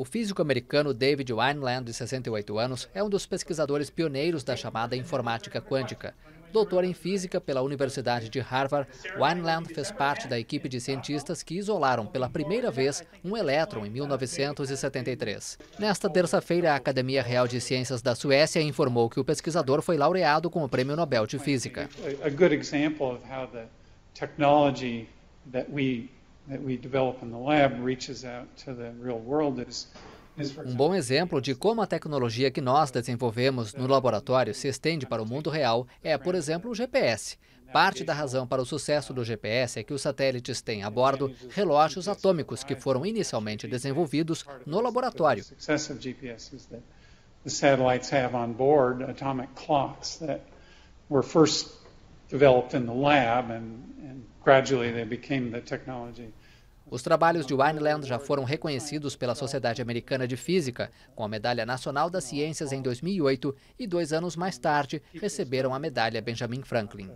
O físico americano David Wineland, de 68 anos, é um dos pesquisadores pioneiros da chamada informática quântica. Doutor em física pela Universidade de Harvard, Wineland fez parte da equipe de cientistas que isolaram pela primeira vez um elétron em 1973. Nesta terça-feira, a Academia Real de Ciências da Suécia informou que o pesquisador foi laureado com o Prêmio Nobel de Física. A good example of how the technology that we real Um bom exemplo de como a tecnologia que nós desenvolvemos no laboratório se estende para o mundo real é, por exemplo, o GPS. Parte da razão para o sucesso do GPS é que os satélites têm a bordo relógios atômicos que foram inicialmente desenvolvidos no laboratório. clocks were first developed in the lab and os trabalhos de Wineland já foram reconhecidos pela Sociedade Americana de Física, com a Medalha Nacional das Ciências em 2008 e, dois anos mais tarde, receberam a Medalha Benjamin Franklin.